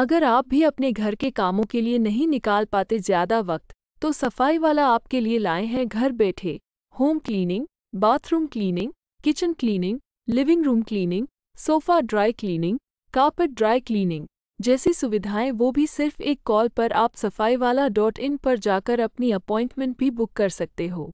अगर आप भी अपने घर के कामों के लिए नहीं निकाल पाते ज्यादा वक्त तो सफाई वाला आपके लिए लाए हैं घर बैठे home cleaning bathroom cleaning kitchen cleaning living room cleaning sofa dry cleaning carpet dry cleaning जैसी सुविधाएं वो भी सिर्फ एक कॉल पर आप सफाई वाला डॉट इन पर जाकर अपनी अपॉइंटमेंट भी बुक कर सकते हो